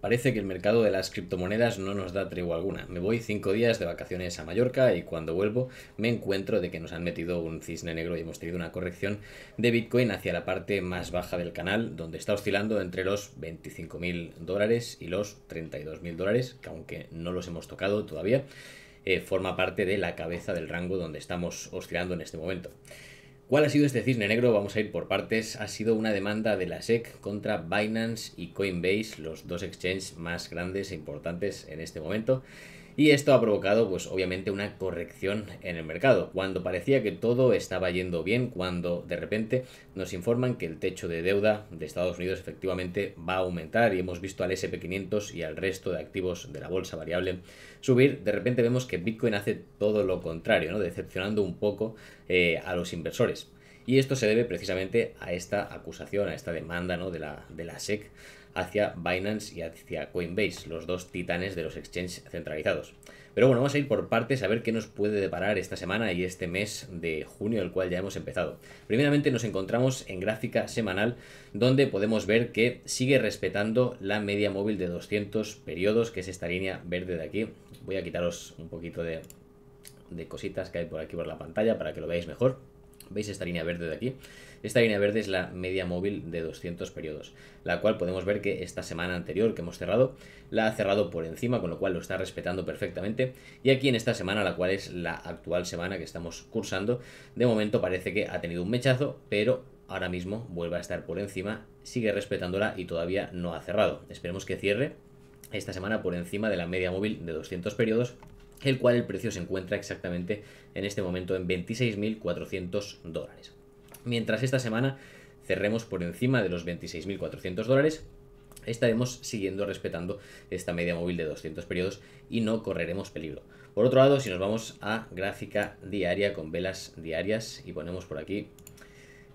Parece que el mercado de las criptomonedas no nos da tregua alguna. Me voy cinco días de vacaciones a Mallorca y cuando vuelvo me encuentro de que nos han metido un cisne negro y hemos tenido una corrección de Bitcoin hacia la parte más baja del canal, donde está oscilando entre los 25.000 dólares y los 32.000 dólares, que aunque no los hemos tocado todavía, eh, forma parte de la cabeza del rango donde estamos oscilando en este momento. ¿Cuál ha sido este cisne negro? Vamos a ir por partes. Ha sido una demanda de la SEC contra Binance y Coinbase, los dos exchanges más grandes e importantes en este momento y esto ha provocado pues obviamente una corrección en el mercado. Cuando parecía que todo estaba yendo bien, cuando de repente nos informan que el techo de deuda de Estados Unidos efectivamente va a aumentar y hemos visto al SP500 y al resto de activos de la bolsa variable subir, de repente vemos que Bitcoin hace todo lo contrario, decepcionando un poco eh, a los inversores. Y esto se debe precisamente a esta acusación, a esta demanda ¿no? de, de la SEC hacia Binance y hacia Coinbase, los dos titanes de los exchanges centralizados. Pero bueno, vamos a ir por partes a ver qué nos puede deparar esta semana y este mes de junio, el cual ya hemos empezado. Primeramente nos encontramos en gráfica semanal, donde podemos ver que sigue respetando la media móvil de 200 periodos, que es esta línea verde de aquí. Voy a quitaros un poquito de, de cositas que hay por aquí por la pantalla para que lo veáis mejor. ¿Veis esta línea verde de aquí? Esta línea verde es la media móvil de 200 periodos, la cual podemos ver que esta semana anterior que hemos cerrado, la ha cerrado por encima, con lo cual lo está respetando perfectamente. Y aquí en esta semana, la cual es la actual semana que estamos cursando, de momento parece que ha tenido un mechazo, pero ahora mismo vuelve a estar por encima, sigue respetándola y todavía no ha cerrado. Esperemos que cierre esta semana por encima de la media móvil de 200 periodos el cual el precio se encuentra exactamente en este momento en 26.400 dólares. Mientras esta semana cerremos por encima de los 26.400 dólares, estaremos siguiendo respetando esta media móvil de 200 periodos y no correremos peligro. Por otro lado, si nos vamos a gráfica diaria con velas diarias y ponemos por aquí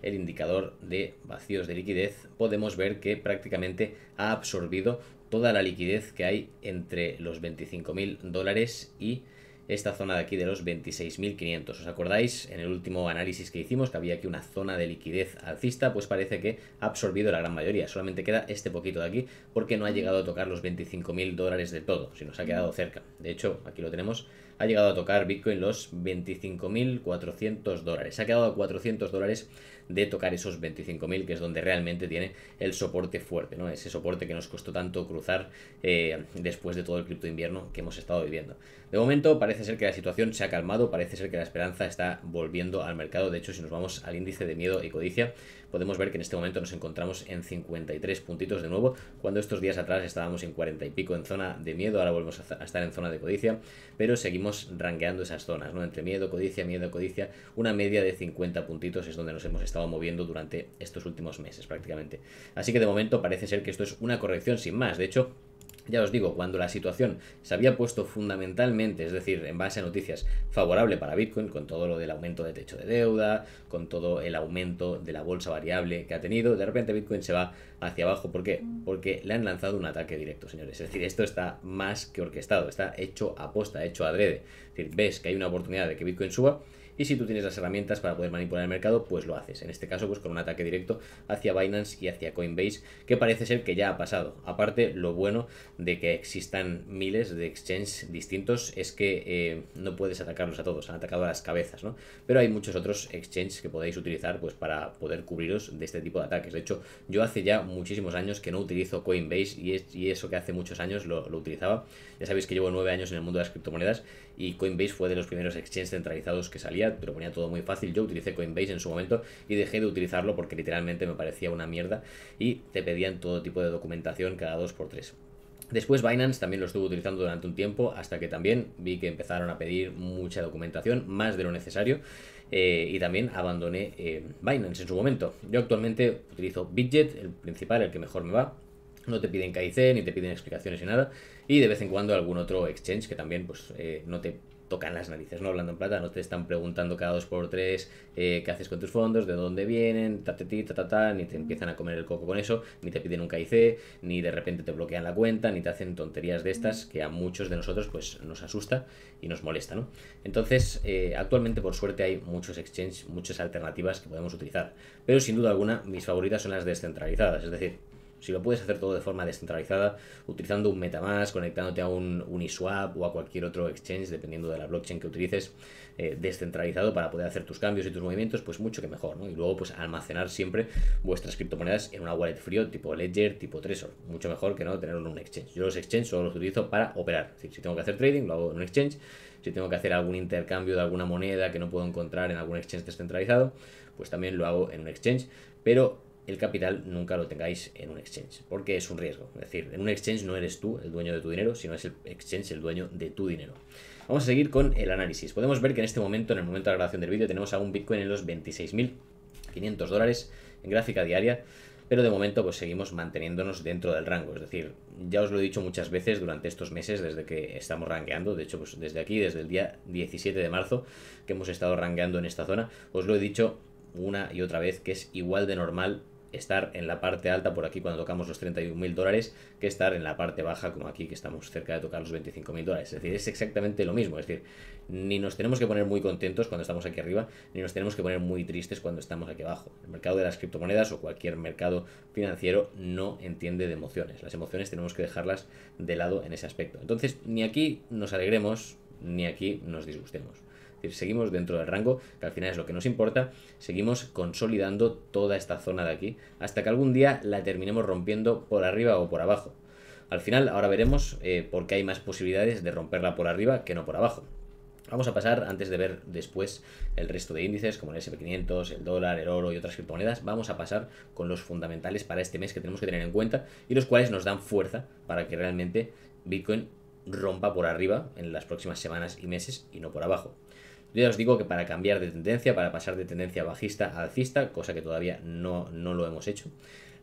el indicador de vacíos de liquidez, podemos ver que prácticamente ha absorbido toda la liquidez que hay entre los 25.000 dólares y esta zona de aquí de los 26.500. ¿Os acordáis? En el último análisis que hicimos que había aquí una zona de liquidez alcista, pues parece que ha absorbido la gran mayoría. Solamente queda este poquito de aquí porque no ha llegado a tocar los 25.000 dólares de todo, Si nos ha quedado cerca. De hecho, aquí lo tenemos ha llegado a tocar Bitcoin los 25.400 dólares. Se ha quedado a 400 dólares de tocar esos 25.000, que es donde realmente tiene el soporte fuerte, ¿no? Ese soporte que nos costó tanto cruzar eh, después de todo el cripto invierno que hemos estado viviendo. De momento parece ser que la situación se ha calmado, parece ser que la esperanza está volviendo al mercado. De hecho, si nos vamos al índice de miedo y codicia, podemos ver que en este momento nos encontramos en 53 puntitos de nuevo, cuando estos días atrás estábamos en 40 y pico en zona de miedo, ahora volvemos a estar en zona de codicia, pero seguimos rankeando esas zonas, ¿no? Entre miedo, codicia, miedo, codicia, una media de 50 puntitos es donde nos hemos estado moviendo durante estos últimos meses prácticamente. Así que de momento parece ser que esto es una corrección sin más, de hecho ya os digo, cuando la situación se había puesto fundamentalmente, es decir, en base a noticias, favorable para Bitcoin, con todo lo del aumento de techo de deuda, con todo el aumento de la bolsa variable que ha tenido, de repente Bitcoin se va hacia abajo. ¿Por qué? Porque le han lanzado un ataque directo, señores. Es decir, esto está más que orquestado, está hecho posta, hecho adrede. Es decir, ves que hay una oportunidad de que Bitcoin suba y si tú tienes las herramientas para poder manipular el mercado, pues lo haces. En este caso, pues con un ataque directo hacia Binance y hacia Coinbase, que parece ser que ya ha pasado. Aparte, lo bueno de que existan miles de exchanges distintos es que eh, no puedes atacarlos a todos, han atacado a las cabezas, ¿no? Pero hay muchos otros exchanges que podéis utilizar pues para poder cubriros de este tipo de ataques. De hecho, yo hace ya muchísimos años que no utilizo Coinbase y, eso que hace muchos años lo, lo utilizaba. Ya sabéis que llevo nueve años en el mundo de las criptomonedas y Coinbase fue de los primeros exchanges centralizados que salía pero ponía todo muy fácil. Yo utilicé Coinbase en su momento y dejé de utilizarlo porque literalmente me parecía una mierda y te pedían todo tipo de documentación cada 2x3. Después Binance también lo estuve utilizando durante un tiempo hasta que también vi que empezaron a pedir mucha documentación, más de lo necesario, eh, y también abandoné eh, Binance en su momento. Yo actualmente utilizo Bidget el principal, el que mejor me va. No te piden KIC, ni te piden explicaciones ni nada. Y de vez en cuando algún otro exchange que también pues, eh, no te tocan las narices, ¿no? Hablando en plata, no te están preguntando cada dos por tres eh, qué haces con tus fondos, de dónde vienen, ta, ta, ta, ni te empiezan a comer el coco con eso, ni te piden un KIC, ni de repente te bloquean la cuenta, ni te hacen tonterías de estas que a muchos de nosotros pues nos asusta y nos molesta, ¿no? Entonces, eh, actualmente por suerte hay muchos exchanges, muchas alternativas que podemos utilizar, pero sin duda alguna mis favoritas son las descentralizadas, es decir, si lo puedes hacer todo de forma descentralizada, utilizando un MetaMask, conectándote a un Uniswap o a cualquier otro exchange, dependiendo de la blockchain que utilices, eh, descentralizado para poder hacer tus cambios y tus movimientos, pues mucho que mejor, Y luego, pues almacenar siempre vuestras criptomonedas en una wallet frío tipo Ledger, tipo Tresor. Mucho mejor que no tenerlo en un exchange. Yo los exchanges solo los utilizo para operar. si tengo que hacer trading, lo hago en un exchange. Si tengo que hacer algún intercambio de alguna moneda que no puedo encontrar en algún exchange descentralizado, pues también lo hago en un exchange. Pero el capital nunca lo tengáis en un exchange, porque es un riesgo. Es decir, en un exchange no eres tú el dueño de tu dinero, sino es el exchange el dueño de tu dinero. Vamos a seguir con el análisis. Podemos ver que en este momento, en el momento de la grabación del vídeo, tenemos a un Bitcoin en los 26.500 dólares en gráfica diaria pero de momento pues seguimos manteniéndonos dentro del rango, es decir, ya os lo he dicho muchas veces durante estos meses desde que estamos rankeando, de hecho pues desde aquí, desde el día 17 de marzo que hemos estado rankeando en esta zona, os lo he dicho una y otra vez que es igual de normal estar en la parte alta por aquí cuando tocamos los 31.000 dólares que estar en la parte baja como aquí que estamos cerca de tocar los 25.000 dólares. Es decir, es exactamente lo mismo. Es decir, ni nos tenemos que poner muy contentos cuando estamos aquí arriba, ni nos tenemos que poner muy tristes cuando estamos aquí abajo. El mercado de las criptomonedas o cualquier mercado financiero no entiende de emociones. Las emociones tenemos que dejarlas de lado en ese aspecto. Entonces, ni aquí nos alegremos, ni aquí nos disgustemos seguimos dentro del rango, que al final es lo que nos importa, seguimos consolidando toda esta zona de aquí, hasta que algún día la terminemos rompiendo por arriba o por abajo. Al final, ahora veremos eh, por qué hay más posibilidades de romperla por arriba que no por abajo. Vamos a pasar, antes de ver después el resto de índices, como el SP500, el dólar, el oro y otras criptomonedas, vamos a pasar con los fundamentales para este mes que tenemos que tener en cuenta y los cuales nos dan fuerza para que realmente Bitcoin rompa por arriba en las próximas semanas y meses y no por abajo. Yo ya os digo que para cambiar de tendencia, para pasar de tendencia bajista a alcista, cosa que todavía no, no lo hemos hecho,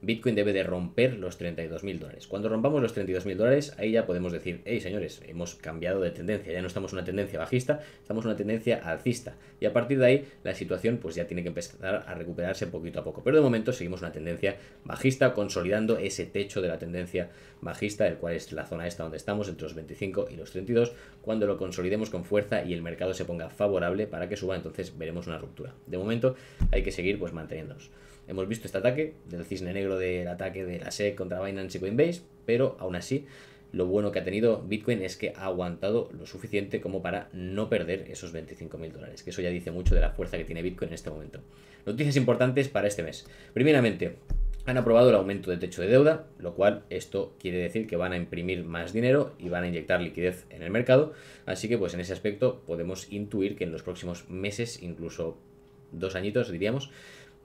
Bitcoin debe de romper los 32 mil dólares. Cuando rompamos los 32 mil dólares, ahí ya podemos decir, hey señores, hemos cambiado de tendencia, ya no estamos en una tendencia bajista, estamos en una tendencia alcista. Y a partir de ahí, la situación pues ya tiene que empezar a recuperarse poquito a poco. Pero de momento seguimos una tendencia bajista, consolidando ese techo de la tendencia bajista, el cual es la zona esta donde estamos, entre los 25 y los 32. Cuando lo consolidemos con fuerza y el mercado se ponga favorable para que suba, entonces veremos una ruptura. De momento hay que seguir pues manteniéndonos. Hemos visto este ataque del cisne negro del ataque de la SEC contra Binance y Coinbase, pero aún así lo bueno que ha tenido Bitcoin es que ha aguantado lo suficiente como para no perder esos 25.000 mil dólares, que eso ya dice mucho de la fuerza que tiene Bitcoin en este momento. Noticias importantes para este mes. Primeramente, han aprobado el aumento de techo de deuda, lo cual esto quiere decir que van a imprimir más dinero y van a inyectar liquidez en el mercado, así que pues en ese aspecto podemos intuir que en los próximos meses, incluso dos añitos diríamos,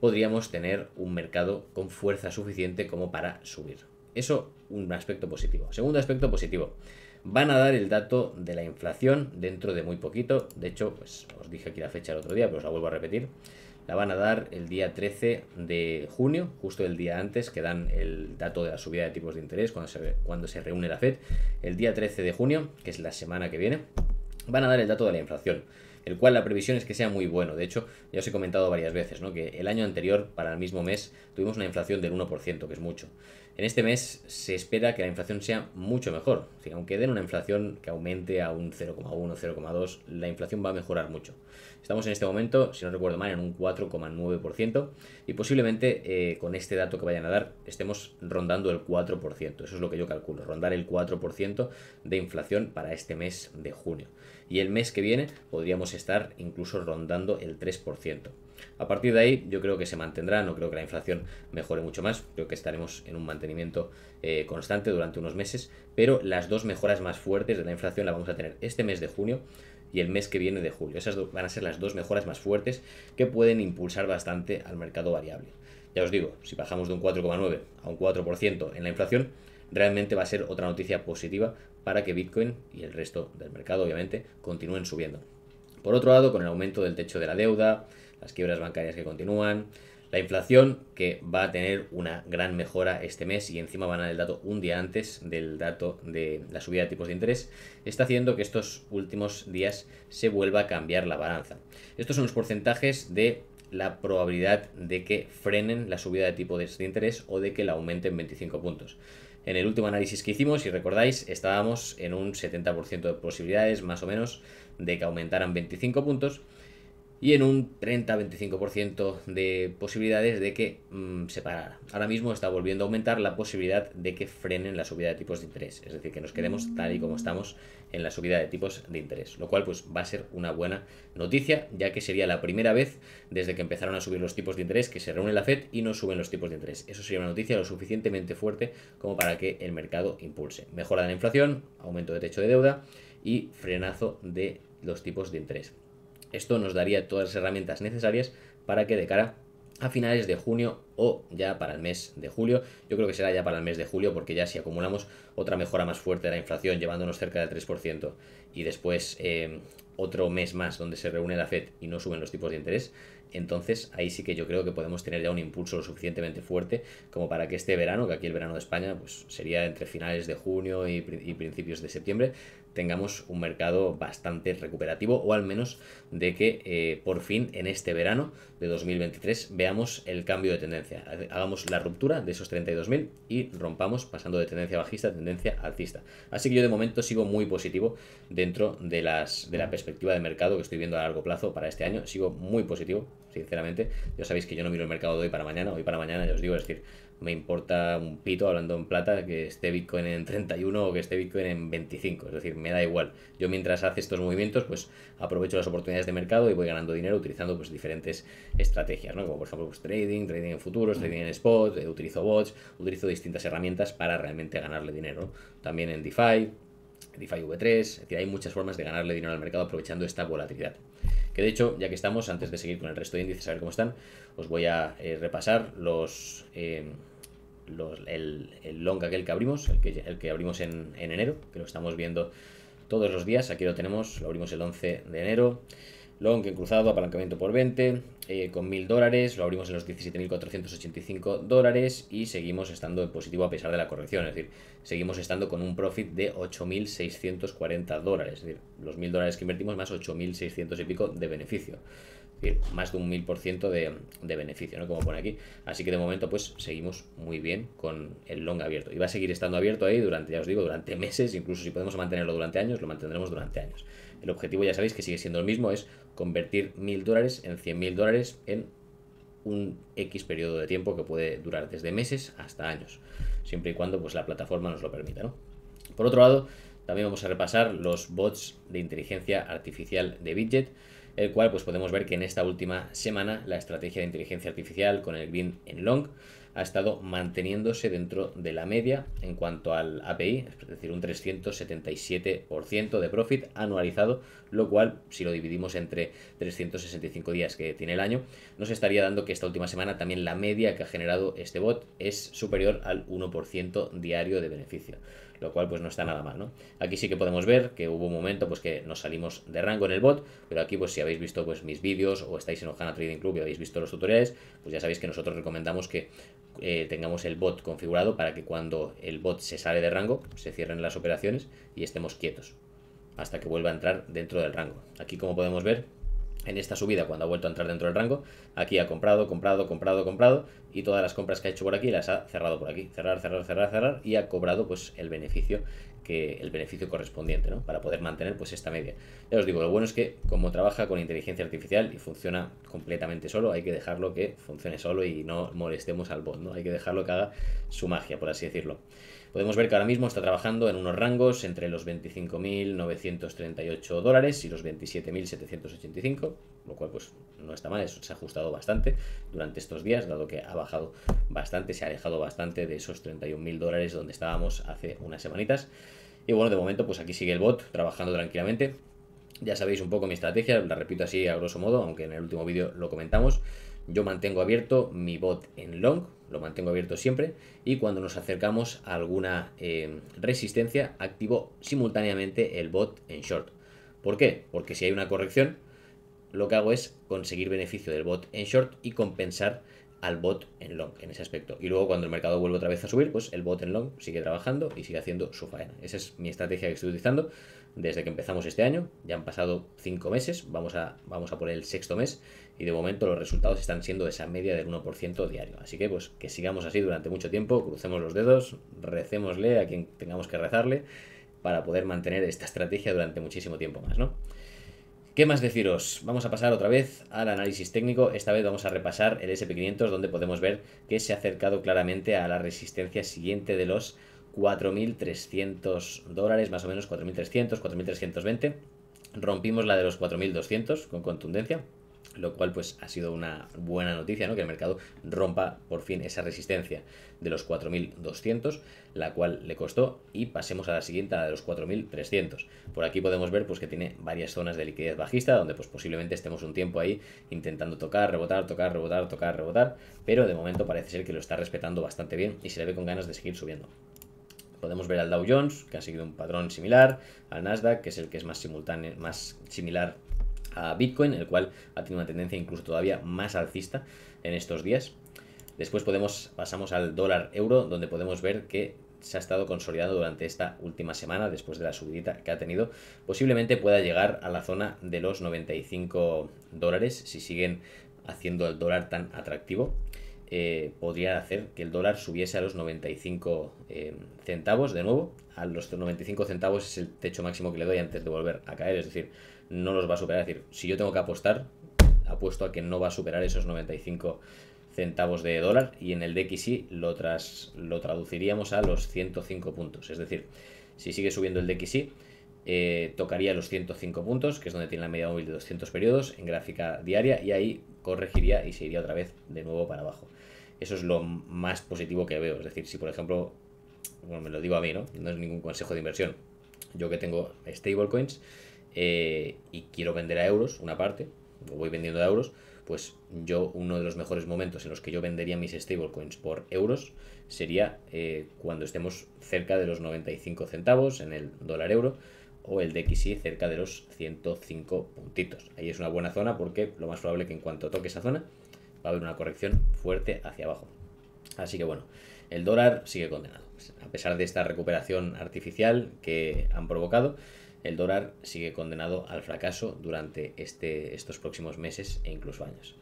podríamos tener un mercado con fuerza suficiente como para subir. Eso un aspecto positivo. Segundo aspecto positivo. Van a dar el dato de la inflación dentro de muy poquito. De hecho, pues os dije aquí la fecha el otro día, pero os la vuelvo a repetir. La van a dar el día 13 de junio, justo el día antes que dan el dato de la subida de tipos de interés cuando se, cuando se reúne la Fed. El día 13 de junio, que es la semana que viene, van a dar el dato de la inflación el cual la previsión es que sea muy bueno. De hecho, ya os he comentado varias veces, ¿no? Que el año anterior, para el mismo mes, tuvimos una inflación del 1%, que es mucho. En este mes se espera que la inflación sea mucho mejor. si aunque den una inflación que aumente a un 0,1, 0,2, la inflación va a mejorar mucho. Estamos en este momento, si no recuerdo mal, en un 4,9% y posiblemente eh, con este dato que vayan a dar estemos rondando el 4%. Eso es lo que yo calculo, rondar el 4% de inflación para este mes de junio. Y el mes que viene podríamos estar incluso rondando el 3%. A partir de ahí yo creo que se mantendrá, no creo que la inflación mejore mucho más, creo que estaremos en un mantenimiento eh, constante durante unos meses, pero las dos mejoras más fuertes de la inflación la vamos a tener este mes de junio y el mes que viene de julio. Esas van a ser las dos mejoras más fuertes que pueden impulsar bastante al mercado variable. Ya os digo, si bajamos de un 4,9 a un 4% en la inflación, realmente va a ser otra noticia positiva para que Bitcoin y el resto del mercado, obviamente, continúen subiendo. Por otro lado, con el aumento del techo de la deuda, las quiebras bancarias que continúan, la inflación que va a tener una gran mejora este mes y encima van a dar el dato un día antes del dato de la subida de tipos de interés, está haciendo que estos últimos días se vuelva a cambiar la balanza. Estos son los porcentajes de la probabilidad de que frenen la subida de tipos de interés o de que la aumenten 25 puntos. En el último análisis que hicimos, si recordáis, estábamos en un 70% de posibilidades más o menos de que aumentaran 25 puntos y en un 30-25% de posibilidades de que mm, se parara. Ahora mismo está volviendo a aumentar la posibilidad de que frenen la subida de tipos de interés, es decir, que nos quedemos tal y como estamos en la subida de tipos de interés, lo cual pues va a ser una buena noticia, ya que sería la primera vez desde que empezaron a subir los tipos de interés que se reúne la Fed y no suben los tipos de interés. Eso sería una noticia lo suficientemente fuerte como para que el mercado impulse. Mejora de la inflación, aumento de techo de deuda y frenazo de los tipos de interés. Esto nos daría todas las herramientas necesarias para que de cara a finales de junio o ya para el mes de julio. Yo creo que será ya para el mes de julio porque ya si acumulamos otra mejora más fuerte de la inflación llevándonos cerca del 3% y después eh, otro mes más donde se reúne la Fed y no suben los tipos de interés, entonces ahí sí que yo creo que podemos tener ya un impulso lo suficientemente fuerte como para que este verano, que aquí el verano de España pues sería entre finales de junio y principios de septiembre, tengamos un mercado bastante recuperativo o al menos de que eh, por fin en este verano de 2023 veamos el cambio de tendencia, hagamos la ruptura de esos 32.000 y rompamos pasando de tendencia bajista a tendencia alcista. Así que yo de momento sigo muy positivo dentro de, las, de la perspectiva de mercado que estoy viendo a largo plazo para este año, sigo muy positivo, sinceramente. Ya sabéis que yo no miro el mercado de hoy para mañana, hoy para mañana, ya os digo, es decir, me importa un pito, hablando en plata, que esté Bitcoin en 31 o que esté Bitcoin en 25. Es decir, me da igual. Yo mientras hace estos movimientos, pues aprovecho las oportunidades de mercado y voy ganando dinero utilizando pues diferentes estrategias, ¿no? Como por ejemplo pues, trading, trading en futuros, mm. trading en spot, eh, utilizo bots, utilizo distintas herramientas para realmente ganarle dinero. También en DeFi, DeFi V3, es hay muchas formas de ganarle dinero al mercado aprovechando esta volatilidad. Que de hecho, ya que estamos, antes de seguir con el resto de índices, a ver cómo están, os voy a eh, repasar los, eh, el, long aquel que abrimos, el que, abrimos en, en, enero, que lo estamos viendo todos los días, aquí lo tenemos, lo abrimos el 11 de enero, long en cruzado, apalancamiento por 20, eh, con 1.000 dólares, lo abrimos en los 17.485 dólares y seguimos estando en positivo a pesar de la corrección, es decir, seguimos estando con un profit de 8.640 dólares, es decir, los 1.000 dólares que invertimos más 8.600 y pico de beneficio decir, más de un 1000% de, de beneficio, ¿no? Como pone aquí. Así que de momento, pues seguimos muy bien con el long abierto. Y va a seguir estando abierto ahí durante, ya os digo, durante meses, incluso si podemos mantenerlo durante años, lo mantendremos durante años. El objetivo, ya sabéis, que sigue siendo el mismo, es convertir 1000 dólares en 100.000 dólares en un X periodo de tiempo que puede durar desde meses hasta años, siempre y cuando pues, la plataforma nos lo permita. ¿no? Por otro lado, también vamos a repasar los bots de inteligencia artificial de Widget el cual pues podemos ver que en esta última semana la estrategia de inteligencia artificial con el green en long ha estado manteniéndose dentro de la media en cuanto al API, es decir, un 377% de profit anualizado, lo cual, si lo dividimos entre 365 días que tiene el año, nos estaría dando que esta última semana también la media que ha generado este bot es superior al 1% diario de beneficio lo cual pues no está nada mal, ¿no? Aquí sí que podemos ver que hubo un momento pues que nos salimos de rango en el bot, pero aquí pues si habéis visto pues mis vídeos o estáis en Ojana Trading Club y habéis visto los tutoriales, pues ya sabéis que nosotros recomendamos que eh, tengamos el bot configurado para que cuando el bot se sale de rango, se cierren las operaciones y estemos quietos hasta que vuelva a entrar dentro del rango. Aquí como podemos ver, en esta subida, cuando ha vuelto a entrar dentro del rango, aquí ha comprado, comprado, comprado, comprado, y todas las compras que ha hecho por aquí las ha cerrado por aquí, cerrar, cerrar, cerrar, cerrar, y ha cobrado pues el beneficio que el beneficio correspondiente, ¿no? Para poder mantener pues esta media. Ya os digo, lo bueno es que como trabaja con inteligencia artificial y funciona completamente solo, hay que dejarlo que funcione solo y no molestemos al bot, ¿no? Hay que dejarlo que haga su magia, por así decirlo. Podemos ver que ahora mismo está trabajando en unos rangos entre los 25.938 dólares y los 27.785, lo cual pues no está mal, se ha ajustado bastante durante estos días, dado que ha bajado bastante, se ha alejado bastante de esos 31.000 dólares donde estábamos hace unas semanitas. Y bueno, de momento pues aquí sigue el bot trabajando tranquilamente. Ya sabéis un poco mi estrategia, la repito así a grosso modo, aunque en el último vídeo lo comentamos yo mantengo abierto mi bot en long, lo mantengo abierto siempre, y cuando nos acercamos a alguna eh, resistencia, activo simultáneamente el bot en short. ¿Por qué? Porque si hay una corrección, lo que hago es conseguir beneficio del bot en short y compensar al bot en long en ese aspecto. Y luego cuando el mercado vuelve otra vez a subir, pues el bot en long sigue trabajando y sigue haciendo su faena. Esa es mi estrategia que estoy utilizando desde que empezamos este año. Ya han pasado cinco meses, vamos a, vamos a poner el sexto mes y de momento los resultados están siendo esa media del 1% diario. Así que pues que sigamos así durante mucho tiempo, crucemos los dedos, recémosle a quien tengamos que rezarle para poder mantener esta estrategia durante muchísimo tiempo más, ¿no? ¿Qué más deciros? Vamos a pasar otra vez al análisis técnico. Esta vez vamos a repasar el SP500 donde podemos ver que se ha acercado claramente a la resistencia siguiente de los 4.300 dólares, más o menos 4.300, 4.320. Rompimos la de los 4.200 con contundencia lo cual pues ha sido una buena noticia, ¿no? que el mercado rompa por fin esa resistencia de los 4.200, la cual le costó, y pasemos a la siguiente, a la de los 4.300. Por aquí podemos ver pues que tiene varias zonas de liquidez bajista, donde pues posiblemente estemos un tiempo ahí intentando tocar, rebotar, tocar, rebotar, tocar, rebotar, pero de momento parece ser que lo está respetando bastante bien y se le ve con ganas de seguir subiendo. Podemos ver al Dow Jones, que ha seguido un patrón similar, al Nasdaq, que es el que es más, simultáneo, más similar Bitcoin, el cual ha tenido una tendencia incluso todavía más alcista en estos días. Después podemos, pasamos al dólar euro, donde podemos ver que se ha estado consolidado durante esta última semana, después de la subida que ha tenido, posiblemente pueda llegar a la zona de los 95 dólares, si siguen haciendo el dólar tan atractivo. Eh, podría hacer que el dólar subiese a los 95 eh, centavos de nuevo. A los 95 centavos es el techo máximo que le doy antes de volver a caer, es decir, no los va a superar. Es decir, si yo tengo que apostar, apuesto a que no va a superar esos 95 centavos de dólar y en el DXI lo, tras, lo traduciríamos a los 105 puntos. Es decir, si sigue subiendo el DXI eh, tocaría los 105 puntos, que es donde tiene la media móvil de 200 periodos en gráfica diaria, y ahí corregiría y se iría otra vez de nuevo para abajo. Eso es lo más positivo que veo. Es decir, si por ejemplo, me lo digo a mí, ¿no? No es ningún consejo de inversión. Yo que tengo stablecoins eh, y quiero vender a euros una parte, lo voy vendiendo a euros, pues yo uno de los mejores momentos en los que yo vendería mis stablecoins por euros sería eh, cuando estemos cerca de los 95 centavos en el dólar euro o el DXY cerca de los 105 puntitos. Ahí es una buena zona porque lo más probable que en cuanto toque esa zona va a haber una corrección fuerte hacia abajo. Así que bueno, el dólar sigue condenado. A pesar de esta recuperación artificial que han provocado, el dólar sigue condenado al fracaso durante este, estos próximos meses e incluso años.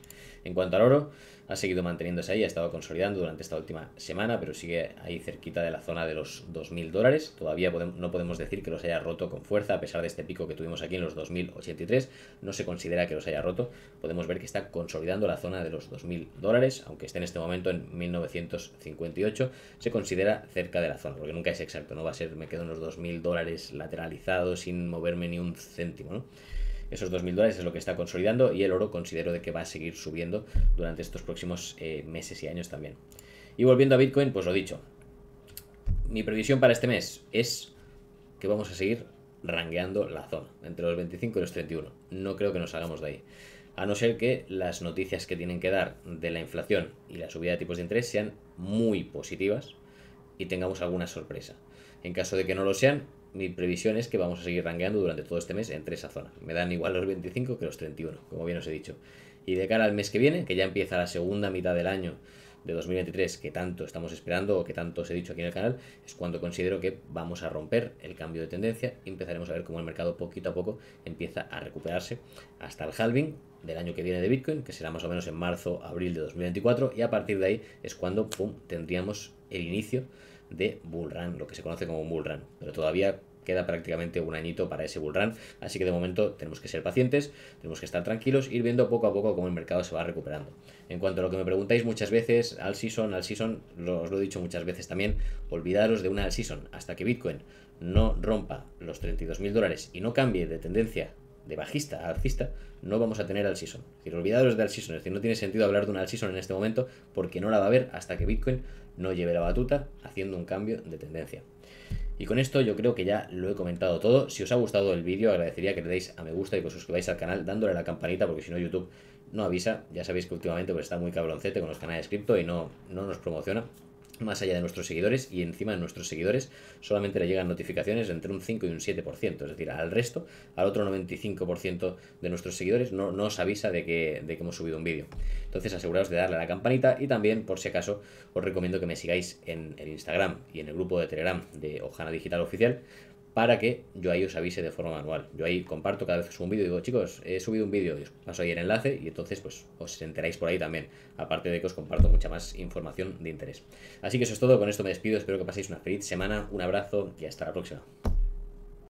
En cuanto al oro, ha seguido manteniéndose ahí, ha estado consolidando durante esta última semana, pero sigue ahí cerquita de la zona de los 2.000 dólares. Todavía no podemos decir que los haya roto con fuerza, a pesar de este pico que tuvimos aquí en los 2.083, no se considera que los haya roto. Podemos ver que está consolidando la zona de los 2.000 dólares, aunque esté en este momento en 1.958, se considera cerca de la zona, porque nunca es exacto, no va a ser me quedo en los 2.000 dólares lateralizado sin moverme ni un céntimo, ¿no? Esos 2.000 dólares es lo que está consolidando y el oro considero de que va a seguir subiendo durante estos próximos eh, meses y años también. Y volviendo a Bitcoin, pues lo dicho. Mi previsión para este mes es que vamos a seguir rangueando la zona, entre los 25 y los 31. No creo que nos salgamos de ahí. A no ser que las noticias que tienen que dar de la inflación y la subida de tipos de interés sean muy positivas y tengamos alguna sorpresa. En caso de que no lo sean, mi previsión es que vamos a seguir rankeando durante todo este mes entre esa zona. Me dan igual los 25 que los 31, como bien os he dicho. Y de cara al mes que viene, que ya empieza la segunda mitad del año de 2023 que tanto estamos esperando o que tanto os he dicho aquí en el canal, es cuando considero que vamos a romper el cambio de tendencia y empezaremos a ver cómo el mercado poquito a poco empieza a recuperarse hasta el halving del año que viene de Bitcoin, que será más o menos en marzo, abril de 2024, y a partir de ahí es cuando, tendríamos el inicio de bull run, lo que se conoce como un bull run, pero todavía queda prácticamente un añito para ese bull run, así que de momento tenemos que ser pacientes, tenemos que estar tranquilos, ir viendo poco a poco cómo el mercado se va recuperando. En cuanto a lo que me preguntáis muchas veces, al season, al season, os lo he dicho muchas veces también, olvidaros de una al season, hasta que Bitcoin no rompa los 32 mil dólares y no cambie de tendencia de bajista a alcista, no vamos a tener al season. Es decir, olvidaros de al season, es decir, no tiene sentido hablar de un al season en este momento porque no la va a haber hasta que Bitcoin no lleve la batuta haciendo un cambio de tendencia. Y con esto yo creo que ya lo he comentado todo. Si os ha gustado el vídeo, agradecería que le deis a me gusta y que os suscribáis al canal dándole a la campanita, porque si no YouTube no avisa. Ya sabéis que últimamente pues, está muy cabroncete con los canales cripto y no nos promociona más allá de nuestros seguidores y encima de nuestros seguidores solamente le llegan notificaciones entre un 5 y un 7%, es decir, al resto, al otro 95% de nuestros seguidores no, nos os avisa de que, que hemos subido un vídeo. Entonces aseguraos de darle a la campanita y también, por si acaso, os recomiendo que me sigáis en el Instagram y en el grupo de Telegram de Ojana Digital Oficial para que yo ahí os avise de forma manual. Yo ahí comparto cada vez que subo un vídeo, digo, chicos, he subido un vídeo, os paso ahí el enlace y entonces pues os enteráis por ahí también, aparte de que os comparto mucha más información de interés. Así que eso es todo, con esto me despido, espero que paséis una feliz semana, un abrazo y hasta la próxima.